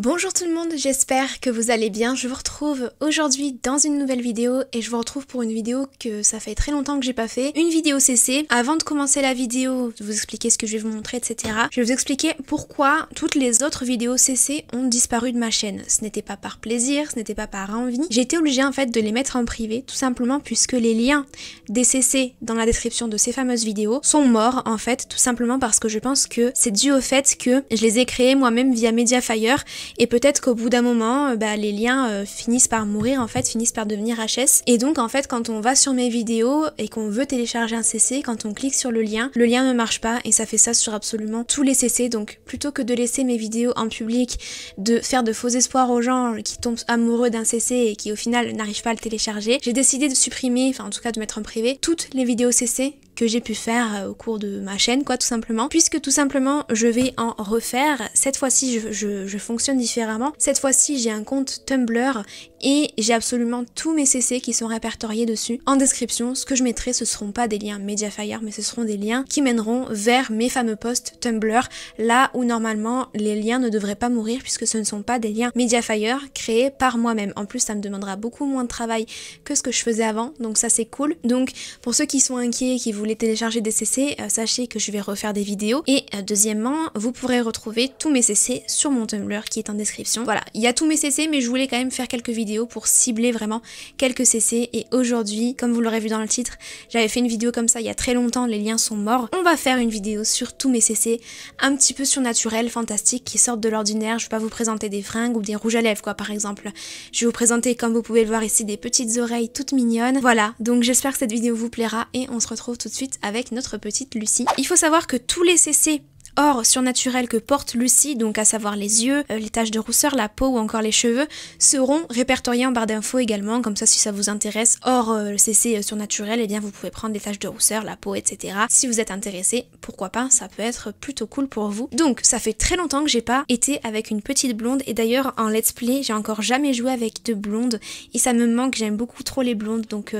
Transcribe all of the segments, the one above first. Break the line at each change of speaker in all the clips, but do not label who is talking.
Bonjour tout le monde, j'espère que vous allez bien. Je vous retrouve aujourd'hui dans une nouvelle vidéo et je vous retrouve pour une vidéo que ça fait très longtemps que j'ai pas fait. Une vidéo CC. Avant de commencer la vidéo, de vous expliquer ce que je vais vous montrer, etc. Je vais vous expliquer pourquoi toutes les autres vidéos CC ont disparu de ma chaîne. Ce n'était pas par plaisir, ce n'était pas par envie. J'étais obligée en fait de les mettre en privé, tout simplement puisque les liens des CC dans la description de ces fameuses vidéos sont morts en fait, tout simplement parce que je pense que c'est dû au fait que je les ai créés moi-même via Mediafire et peut-être qu'au bout d'un moment, euh, bah, les liens euh, finissent par mourir, en fait, finissent par devenir HS. Et donc, en fait, quand on va sur mes vidéos et qu'on veut télécharger un CC, quand on clique sur le lien, le lien ne marche pas et ça fait ça sur absolument tous les CC. Donc, plutôt que de laisser mes vidéos en public, de faire de faux espoirs aux gens qui tombent amoureux d'un CC et qui au final n'arrivent pas à le télécharger, j'ai décidé de supprimer, enfin en tout cas de mettre en privé, toutes les vidéos CC que j'ai pu faire euh, au cours de ma chaîne, quoi, tout simplement. Puisque tout simplement, je vais en refaire. Cette fois-ci, je, je fonctionne différemment. Cette fois-ci, j'ai un compte Tumblr et j'ai absolument tous mes CC qui sont répertoriés dessus. En description, ce que je mettrai, ce seront pas des liens Mediafire, mais ce seront des liens qui mèneront vers mes fameux posts Tumblr, là où normalement les liens ne devraient pas mourir puisque ce ne sont pas des liens Mediafire créés par moi-même. En plus, ça me demandera beaucoup moins de travail que ce que je faisais avant, donc ça c'est cool. Donc pour ceux qui sont inquiets et qui voulaient télécharger des CC, euh, sachez que je vais refaire des vidéos. Et euh, deuxièmement, vous pourrez retrouver tous mes CC sur mon Tumblr qui est en description. Voilà, il y a tous mes CC, mais je voulais quand même faire quelques vidéos pour cibler vraiment quelques CC et aujourd'hui, comme vous l'aurez vu dans le titre, j'avais fait une vidéo comme ça il y a très longtemps, les liens sont morts. On va faire une vidéo sur tous mes CC un petit peu surnaturels, fantastiques, qui sortent de l'ordinaire. Je vais pas vous présenter des fringues ou des rouges à lèvres quoi par exemple. Je vais vous présenter comme vous pouvez le voir ici des petites oreilles toutes mignonnes. Voilà, donc j'espère que cette vidéo vous plaira et on se retrouve tout de suite avec notre petite Lucie. Il faut savoir que tous les CC or surnaturel que porte Lucie, donc à savoir les yeux, euh, les taches de rousseur, la peau ou encore les cheveux, seront répertoriés en barre d'infos également, comme ça si ça vous intéresse, Or, euh, le CC euh, surnaturel, et eh bien vous pouvez prendre des taches de rousseur, la peau, etc. Si vous êtes intéressé, pourquoi pas, ça peut être plutôt cool pour vous. Donc ça fait très longtemps que j'ai pas été avec une petite blonde, et d'ailleurs en let's play, j'ai encore jamais joué avec de blondes, et ça me manque, j'aime beaucoup trop les blondes, donc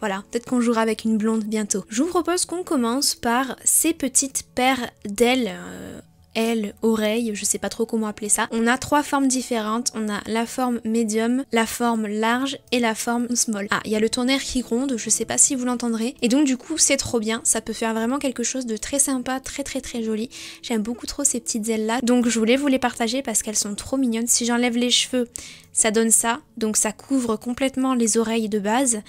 voilà, peut-être qu'on jouera avec une blonde bientôt. Je vous propose qu'on commence par ces petites paires d'ailes euh, ailes aile, oreille, je sais pas trop comment appeler ça. On a trois formes différentes, on a la forme médium, la forme large et la forme small. Ah, il y a le tonnerre qui gronde, je sais pas si vous l'entendrez. Et donc du coup, c'est trop bien, ça peut faire vraiment quelque chose de très sympa, très très très joli. J'aime beaucoup trop ces petites ailes là. Donc je voulais vous les partager parce qu'elles sont trop mignonnes. Si j'enlève les cheveux, ça donne ça, donc ça couvre complètement les oreilles de base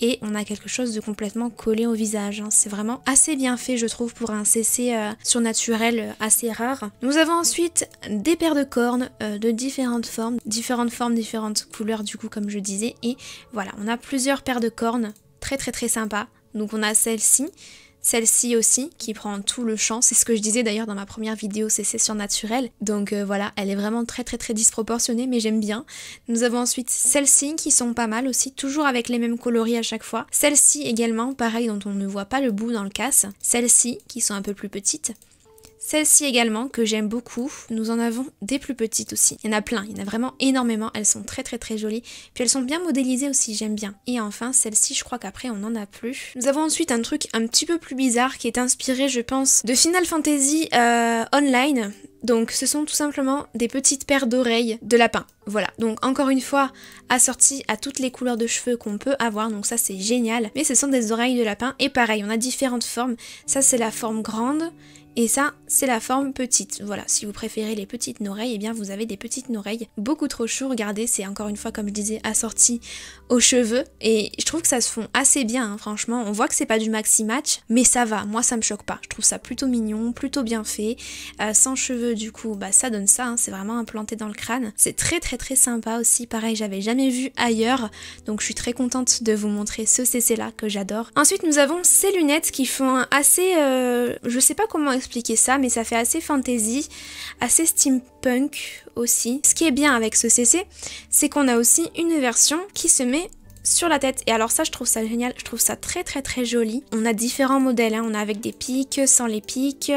et on a quelque chose de complètement collé au visage. Hein. C'est vraiment assez bien fait je trouve pour un CC euh, surnaturel euh, assez rare. Nous avons ensuite des paires de cornes euh, de différentes formes, différentes formes, différentes couleurs du coup comme je disais et voilà on a plusieurs paires de cornes très très très sympa. Donc on a celle-ci celle-ci aussi, qui prend tout le champ, c'est ce que je disais d'ailleurs dans ma première vidéo, c'est surnaturel. Donc euh, voilà, elle est vraiment très très très disproportionnée, mais j'aime bien. Nous avons ensuite celles-ci qui sont pas mal aussi, toujours avec les mêmes coloris à chaque fois. Celles-ci également, pareil, dont on ne voit pas le bout dans le casse. Celles-ci qui sont un peu plus petites. Celle-ci également, que j'aime beaucoup. Nous en avons des plus petites aussi. Il y en a plein, il y en a vraiment énormément. Elles sont très très très jolies. Puis elles sont bien modélisées aussi, j'aime bien. Et enfin, celle-ci, je crois qu'après, on n'en a plus. Nous avons ensuite un truc un petit peu plus bizarre qui est inspiré, je pense, de Final Fantasy euh, Online. Donc ce sont tout simplement des petites paires d'oreilles de lapin. Voilà, donc encore une fois, assorties à toutes les couleurs de cheveux qu'on peut avoir, donc ça c'est génial. Mais ce sont des oreilles de lapin, et pareil, on a différentes formes. Ça c'est la forme grande, et ça, c'est la forme petite. Voilà, si vous préférez les petites oreilles, eh bien vous avez des petites oreilles beaucoup trop chou. Regardez, c'est encore une fois, comme je disais, assorti aux cheveux. Et je trouve que ça se font assez bien, hein, franchement. On voit que c'est pas du maxi match, mais ça va. Moi, ça me choque pas. Je trouve ça plutôt mignon, plutôt bien fait. Euh, sans cheveux, du coup, bah ça donne ça. Hein. c'est vraiment implanté dans le crâne. C'est très très très sympa aussi. Pareil, j'avais jamais vu ailleurs. Donc je suis très contente de vous montrer ce CC là que j'adore. Ensuite, nous avons ces lunettes qui font assez... Euh, je sais pas comment expliquer ça, mais ça fait assez fantasy, assez steampunk aussi. Ce qui est bien avec ce CC, c'est qu'on a aussi une version qui se met sur la tête. Et alors ça, je trouve ça génial, je trouve ça très très très joli. On a différents modèles, hein. on a avec des pics, sans les pics,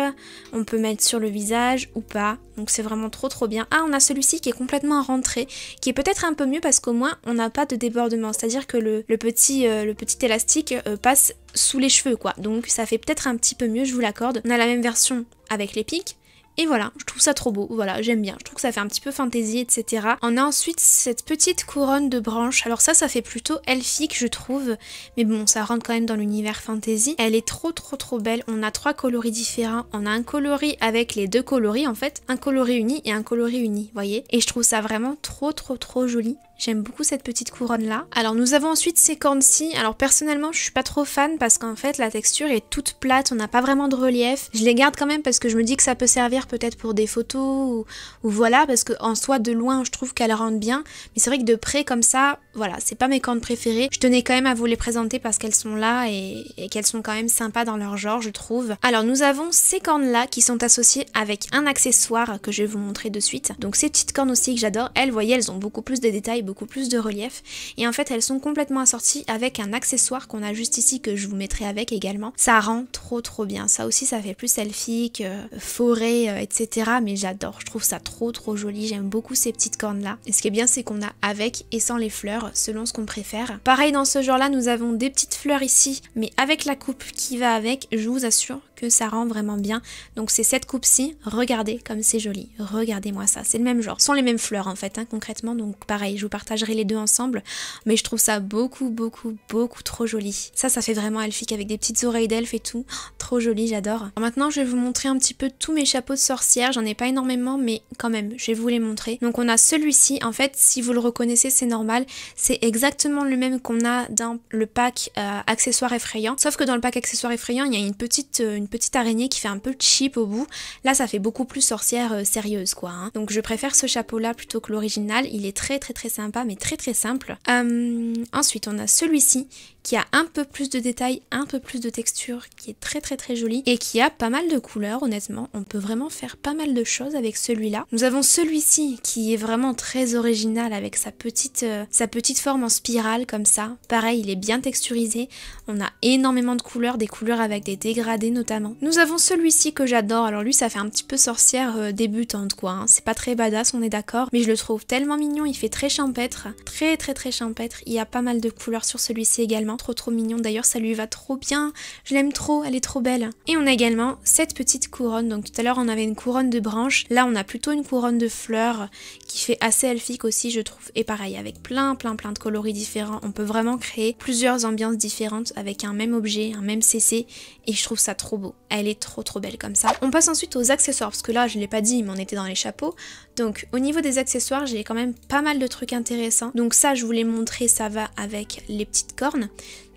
on peut mettre sur le visage ou pas. Donc c'est vraiment trop trop bien. Ah, on a celui-ci qui est complètement rentré, qui est peut-être un peu mieux parce qu'au moins on n'a pas de débordement. C'est-à-dire que le, petit, euh, le petit élastique euh, passe sous les cheveux quoi. Donc ça fait peut-être un petit peu mieux, je vous l'accorde. On a la même version avec les pics, et voilà, je trouve ça trop beau. Voilà, j'aime bien. Je trouve que ça fait un petit peu fantasy etc. On a ensuite cette petite couronne de branches. Alors ça, ça fait plutôt elfique, je trouve. Mais bon, ça rentre quand même dans l'univers fantasy. Elle est trop, trop, trop belle. On a trois coloris différents. On a un coloris avec les deux coloris, en fait. Un coloris uni et un coloris uni, voyez. Et je trouve ça vraiment trop, trop, trop joli. J'aime beaucoup cette petite couronne là. Alors nous avons ensuite ces cornes-ci. Alors personnellement je suis pas trop fan parce qu'en fait la texture est toute plate, on n'a pas vraiment de relief. Je les garde quand même parce que je me dis que ça peut servir peut-être pour des photos ou, voilà parce que en soi de loin je trouve qu'elles rendent bien. Mais c'est vrai que de près comme ça, voilà c'est pas mes cornes préférées. Je tenais quand même à vous les présenter parce qu'elles sont là et, et qu'elles sont quand même sympas dans leur genre je trouve. Alors nous avons ces cornes là qui sont associées avec un accessoire que je vais vous montrer de suite. Donc ces petites cornes aussi que j'adore, elles voyez elles ont beaucoup plus de détails beaucoup plus de relief. Et en fait, elles sont complètement assorties avec un accessoire qu'on a juste ici que je vous mettrai avec également. Ça rend trop trop bien. Ça aussi, ça fait plus selfie euh, forêt, euh, etc. Mais j'adore. Je trouve ça trop trop joli. J'aime beaucoup ces petites cornes là. Et ce qui est bien, c'est qu'on a avec et sans les fleurs, selon ce qu'on préfère. Pareil, dans ce genre là, nous avons des petites fleurs ici, mais avec la coupe qui va avec, je vous assure ça rend vraiment bien. Donc c'est cette coupe-ci, regardez comme c'est joli, regardez-moi ça, c'est le même genre, sont les mêmes fleurs en fait hein, concrètement, donc pareil, je vous partagerai les deux ensemble, mais je trouve ça beaucoup beaucoup beaucoup trop joli. Ça, ça fait vraiment elfique avec des petites oreilles d'elfe et tout, oh, trop joli, j'adore. Maintenant je vais vous montrer un petit peu tous mes chapeaux de sorcière, j'en ai pas énormément mais quand même, je vais vous les montrer. Donc on a celui-ci, en fait si vous le reconnaissez c'est normal, c'est exactement le même qu'on a dans le pack euh, accessoires effrayants, sauf que dans le pack accessoires effrayants il y a une petite, euh, petite araignée qui fait un peu cheap au bout. Là, ça fait beaucoup plus sorcière euh, sérieuse, quoi. Hein. Donc je préfère ce chapeau-là plutôt que l'original. Il est très très très sympa, mais très très simple. Euh, ensuite, on a celui-ci qui a un peu plus de détails, un peu plus de texture, qui est très très très joli et qui a pas mal de couleurs, honnêtement. On peut vraiment faire pas mal de choses avec celui-là. Nous avons celui-ci qui est vraiment très original avec sa petite, euh, sa petite forme en spirale comme ça. Pareil, il est bien texturisé. On a énormément de couleurs, des couleurs avec des dégradés notamment nous avons celui-ci que j'adore, alors lui ça fait un petit peu sorcière euh, débutante quoi, hein. c'est pas très badass on est d'accord, mais je le trouve tellement mignon, il fait très champêtre, très très très champêtre, il y a pas mal de couleurs sur celui-ci également, trop trop mignon, d'ailleurs ça lui va trop bien, je l'aime trop, elle est trop belle. Et on a également cette petite couronne, donc tout à l'heure on avait une couronne de branches, là on a plutôt une couronne de fleurs qui fait assez elfique aussi je trouve, et pareil avec plein plein plein de coloris différents, on peut vraiment créer plusieurs ambiances différentes avec un même objet, un même CC, et je trouve ça trop beau elle est trop trop belle comme ça. On passe ensuite aux accessoires, parce que là je l'ai pas dit, mais on était dans les chapeaux. Donc au niveau des accessoires, j'ai quand même pas mal de trucs intéressants. Donc ça je vous l'ai montré, ça va avec les petites cornes.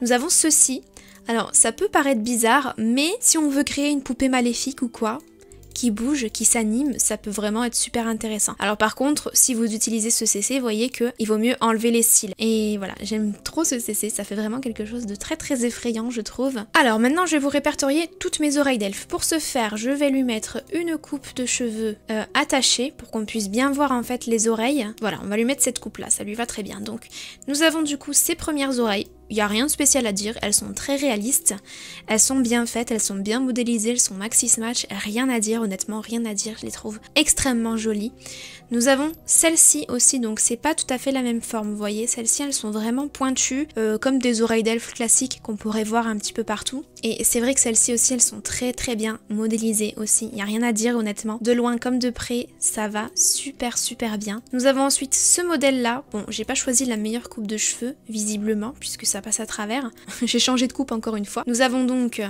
Nous avons ceci. Alors ça peut paraître bizarre, mais si on veut créer une poupée maléfique ou quoi, qui bouge, qui s'anime, ça peut vraiment être super intéressant. Alors par contre, si vous utilisez ce CC, voyez que il vaut mieux enlever les cils. Et voilà, j'aime trop ce CC, ça fait vraiment quelque chose de très très effrayant, je trouve. Alors maintenant, je vais vous répertorier toutes mes oreilles d'elfe. Pour ce faire, je vais lui mettre une coupe de cheveux euh, attachée pour qu'on puisse bien voir en fait les oreilles. Voilà, on va lui mettre cette coupe là, ça lui va très bien. Donc nous avons du coup ses premières oreilles il n'y a rien de spécial à dire, elles sont très réalistes, elles sont bien faites, elles sont bien modélisées, elles sont maxi match, rien à dire, honnêtement, rien à dire, je les trouve extrêmement jolies. Nous avons celle-ci aussi, donc c'est pas tout à fait la même forme, vous voyez, celles-ci elles sont vraiment pointues, euh, comme des oreilles d'elfe classiques qu'on pourrait voir un petit peu partout. Et c'est vrai que celles-ci aussi, elles sont très très bien modélisées aussi. Il n'y a rien à dire honnêtement. De loin comme de près, ça va super super bien. Nous avons ensuite ce modèle-là. Bon, j'ai pas choisi la meilleure coupe de cheveux, visiblement, puisque ça passe à travers. j'ai changé de coupe encore une fois. Nous avons donc euh,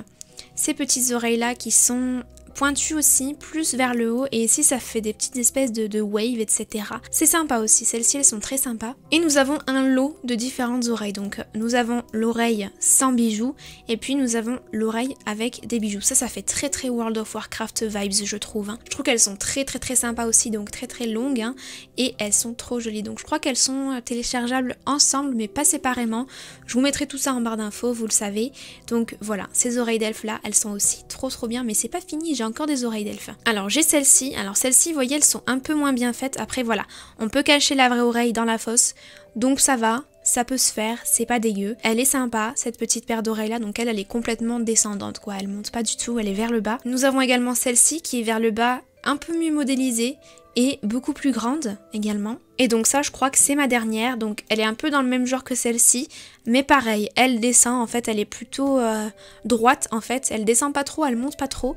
ces petites oreilles là qui sont pointu aussi, plus vers le haut, et ici ça fait des petites espèces de, wave, waves, etc. C'est sympa aussi, celles-ci elles sont très sympas. Et nous avons un lot de différentes oreilles, donc nous avons l'oreille sans bijoux, et puis nous avons l'oreille avec des bijoux. Ça, ça fait très très World of Warcraft vibes, je trouve. Hein. Je trouve qu'elles sont très très très sympas aussi, donc très très longues, hein, et elles sont trop jolies. Donc je crois qu'elles sont téléchargeables ensemble, mais pas séparément. Je vous mettrai tout ça en barre d'infos, vous le savez. Donc voilà, ces oreilles d'elfes là, elles sont aussi trop trop bien, mais c'est pas fini, j'ai encore des oreilles d'elfe. Alors j'ai celle ci alors celle ci vous voyez, elles sont un peu moins bien faites. Après voilà, on peut cacher la vraie oreille dans la fosse, donc ça va, ça peut se faire, c'est pas dégueu. Elle est sympa, cette petite paire d'oreilles là, donc elle, elle est complètement descendante quoi, elle monte pas du tout, elle est vers le bas. Nous avons également celle-ci qui est vers le bas, un peu mieux modélisée et beaucoup plus grande également. Et donc ça, je crois que c'est ma dernière, donc elle est un peu dans le même genre que celle-ci, mais pareil, elle descend en fait, elle est plutôt euh, droite en fait, elle descend pas trop, elle monte pas trop,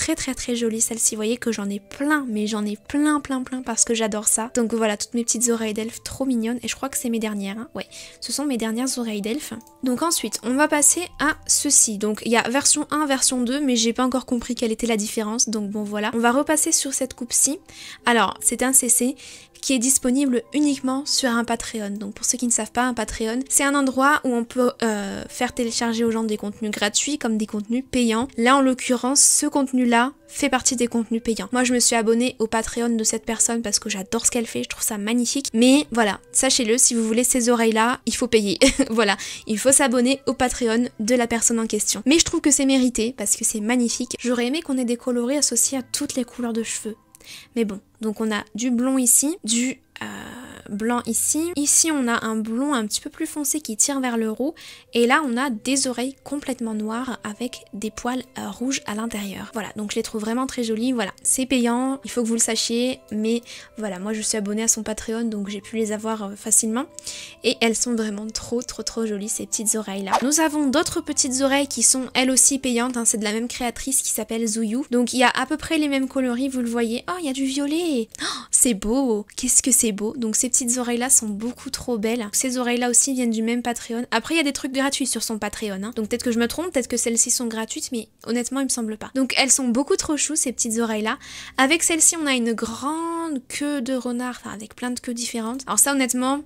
très très très jolie celle-ci. Vous voyez que j'en ai plein, mais j'en ai plein plein plein parce que j'adore ça. Donc voilà, toutes mes petites oreilles d'elfe trop mignonnes. Et je crois que c'est mes dernières. Hein. Ouais, ce sont mes dernières oreilles d'elfe. Donc ensuite, on va passer à ceci. Donc il y a version 1, version 2, mais j'ai pas encore compris quelle était la différence. Donc bon voilà, on va repasser sur cette coupe-ci. Alors, c'est un CC qui est disponible uniquement sur un Patreon. Donc pour ceux qui ne savent pas, un Patreon, c'est un endroit où on peut euh, faire télécharger aux gens des contenus gratuits comme des contenus payants. Là en l'occurrence, ce contenu fait partie des contenus payants. Moi, je me suis abonnée au Patreon de cette personne parce que j'adore ce qu'elle fait, je trouve ça magnifique. Mais voilà, sachez-le, si vous voulez ces oreilles-là, il faut payer. voilà, il faut s'abonner au Patreon de la personne en question. Mais je trouve que c'est mérité parce que c'est magnifique. J'aurais aimé qu'on ait des coloris associés à toutes les couleurs de cheveux. Mais bon, donc on a du blond ici, du... Euh, blanc ici. Ici, on a un blond un petit peu plus foncé qui tire vers le roux. Et là, on a des oreilles complètement noires avec des poils euh, rouges à l'intérieur. Voilà, donc je les trouve vraiment très jolies. Voilà, c'est payant, il faut que vous le sachiez. Mais voilà, moi je suis abonnée à son Patreon, donc j'ai pu les avoir euh, facilement. Et elles sont vraiment trop, trop, trop jolies, ces petites oreilles-là. Nous avons d'autres petites oreilles qui sont elles aussi payantes. Hein. C'est de la même créatrice qui s'appelle Zouyou. Donc il y a à peu près les mêmes coloris, vous le voyez. Oh, il y a du violet. Oh, c'est beau. Qu'est-ce que c'est beau. Donc ces petites petites oreilles-là sont beaucoup trop belles. Ces oreilles-là aussi viennent du même Patreon. Après, il y a des trucs gratuits sur son Patreon. Hein. Donc peut-être que je me trompe, peut-être que celles-ci sont gratuites, mais honnêtement, il me semble pas. Donc elles sont beaucoup trop choues, ces petites oreilles-là. Avec celles ci on a une grande queue de renard, avec plein de queues différentes. Alors ça, honnêtement,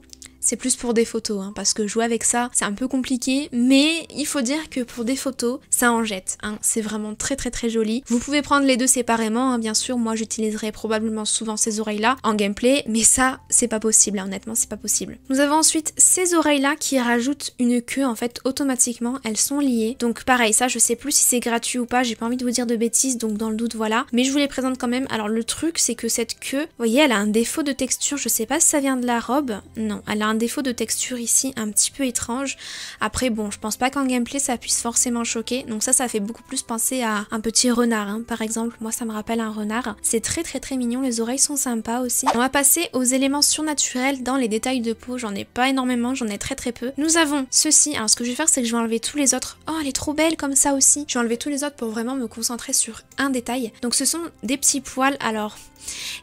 c'est plus pour des photos, hein, parce que jouer avec ça, c'est un peu compliqué, mais il faut dire que pour des photos, ça en jette. Hein. c'est vraiment très très très joli. Vous pouvez prendre les deux séparément, hein, bien sûr, moi j'utiliserai probablement souvent ces oreilles-là en gameplay, mais ça, c'est pas possible, honnêtement, c'est pas possible. Nous avons ensuite ces oreilles-là qui rajoutent une queue, en fait, automatiquement, elles sont liées. Donc pareil, ça, je sais plus si c'est gratuit ou pas, j'ai pas envie de vous dire de bêtises, donc dans le doute, voilà. Mais je vous les présente quand même. Alors le truc, c'est que cette queue, vous voyez, elle a un défaut de texture, je sais pas si ça vient de la robe. Non, elle a un défaut de texture ici un petit peu étrange. Après bon, je pense pas qu'en gameplay ça puisse forcément choquer. Donc ça, ça fait beaucoup plus penser à un petit renard. Hein. Par exemple, moi ça me rappelle un renard. C'est très très très mignon, les oreilles sont sympas aussi. On va passer aux éléments surnaturels dans les détails de peau. J'en ai pas énormément, j'en ai très très peu. Nous avons ceci. Alors ce que je vais faire, c'est que je vais enlever tous les autres. Oh, elle est trop belle comme ça aussi. Je vais enlever tous les autres pour vraiment me concentrer sur un détail. Donc ce sont des petits poils. Alors,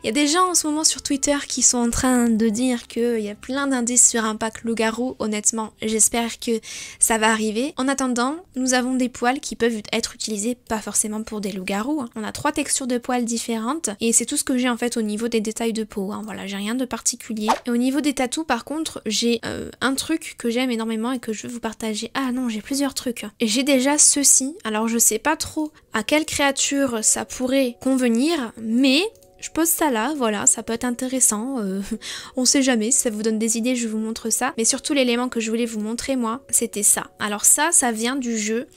il y a des gens en ce moment sur Twitter qui sont en train de dire qu'il y a plein d'indices sur un pack loup-garou, honnêtement, j'espère que ça va arriver. En attendant, nous avons des poils qui peuvent être utilisés pas forcément pour des loups-garous. Hein. On a trois textures de poils différentes et c'est tout ce que j'ai en fait au niveau des détails de peau. Hein. Voilà, j'ai rien de particulier. Et au niveau des tatous, par contre, j'ai euh, un truc que j'aime énormément et que je veux vous partager. Ah non, j'ai plusieurs trucs. J'ai déjà ceci. Alors je sais pas trop à quelle créature ça pourrait convenir, mais je pose ça là, voilà, ça peut être intéressant. Euh, on sait jamais, si ça vous donne des idées, je vous montre ça. Mais surtout, l'élément que je voulais vous montrer, moi, c'était ça. Alors ça, ça vient du jeu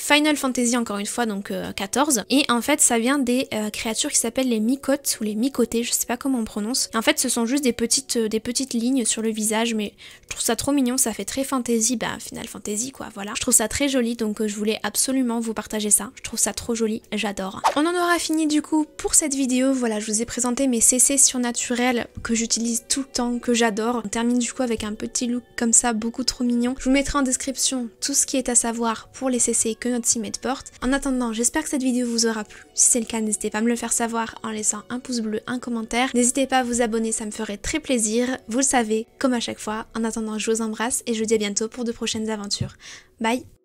Final Fantasy encore une fois, donc 14. Euh, Et en fait, ça vient des euh, créatures qui s'appellent les micotes ou les micotés je sais pas comment on prononce. En fait, ce sont juste des petites, euh, des petites lignes sur le visage, mais je trouve ça trop mignon, ça fait très fantasy, bah Final Fantasy quoi, voilà. Je trouve ça très joli, donc je voulais absolument vous partager ça. Je trouve ça trop joli, j'adore. On en aura fini du coup pour cette vidéo. Voilà, je vous ai présenté mes CC surnaturels que j'utilise tout le temps, que j'adore. On termine du coup avec un petit look comme ça, beaucoup trop mignon. Je vous mettrai en description tout ce qui est à savoir pour les CC que notre porte. En attendant, j'espère que cette vidéo vous aura plu. Si c'est le cas, n'hésitez pas à me le faire savoir en laissant un pouce bleu, un commentaire. N'hésitez pas à vous abonner, ça me ferait très plaisir. Vous le savez, comme à chaque fois. En attendant, je vous embrasse et je vous dis à bientôt pour de prochaines aventures. Bye